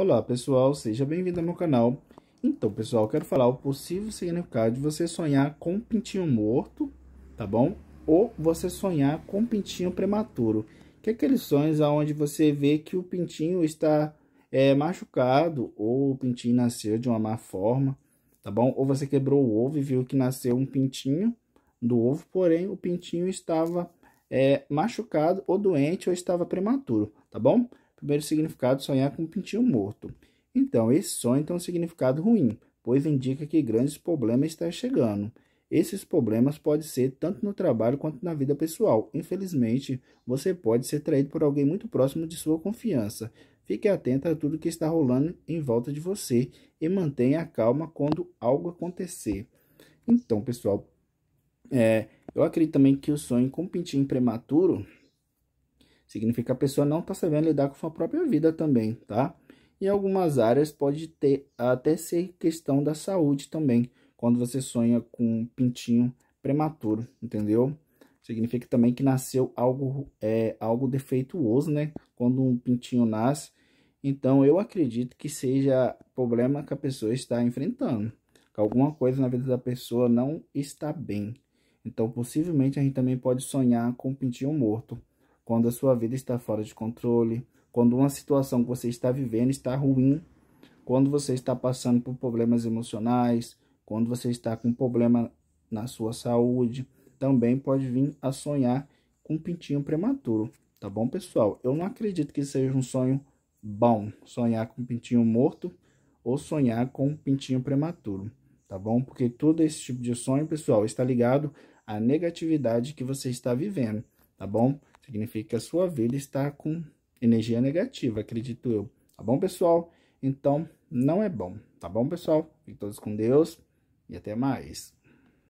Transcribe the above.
Olá pessoal, seja bem-vindo ao meu canal. Então pessoal, quero falar o possível significado de você sonhar com um pintinho morto, tá bom? Ou você sonhar com um pintinho prematuro, que é aqueles sonhos onde você vê que o pintinho está é, machucado ou o pintinho nasceu de uma má forma, tá bom? Ou você quebrou o ovo e viu que nasceu um pintinho do ovo, porém o pintinho estava é, machucado ou doente ou estava prematuro, tá bom? Primeiro significado, sonhar com um pintinho morto. Então, esse sonho tem um significado ruim, pois indica que grandes problemas estão chegando. Esses problemas podem ser tanto no trabalho quanto na vida pessoal. Infelizmente, você pode ser traído por alguém muito próximo de sua confiança. Fique atento a tudo que está rolando em volta de você e mantenha a calma quando algo acontecer. Então, pessoal, é, eu acredito também que o sonho com um pintinho prematuro Significa que a pessoa não está sabendo lidar com sua própria vida também, tá? Em algumas áreas pode ter até ser questão da saúde também, quando você sonha com um pintinho prematuro, entendeu? Significa também que nasceu algo, é, algo defeituoso, né? Quando um pintinho nasce. Então, eu acredito que seja problema que a pessoa está enfrentando. Que alguma coisa na vida da pessoa não está bem. Então, possivelmente, a gente também pode sonhar com um pintinho morto quando a sua vida está fora de controle, quando uma situação que você está vivendo está ruim, quando você está passando por problemas emocionais, quando você está com problema na sua saúde, também pode vir a sonhar com um pintinho prematuro, tá bom, pessoal? Eu não acredito que seja um sonho bom sonhar com um pintinho morto ou sonhar com um pintinho prematuro, tá bom? Porque todo esse tipo de sonho, pessoal, está ligado à negatividade que você está vivendo, tá bom? Significa que a sua vida está com energia negativa, acredito eu. Tá bom, pessoal? Então, não é bom. Tá bom, pessoal? Fiquem todos com Deus e até mais.